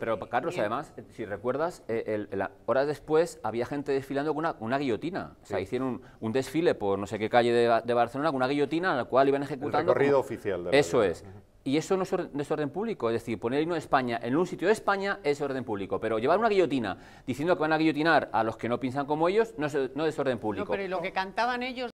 Pero Carlos, además, si recuerdas, eh, el, horas después había gente desfilando con una, guillotina. O sea, hicieron un, desfile por no sé qué calle de, Barcelona con una guillotina en la cual iban ejecutando... El oficial. Eso es. Y eso no es orden, desorden público, es decir, poner el himno de España en un sitio de España es orden público, pero llevar una guillotina diciendo que van a guillotinar a los que no piensan como ellos no es, no desorden público. pero lo que cantaban ellos...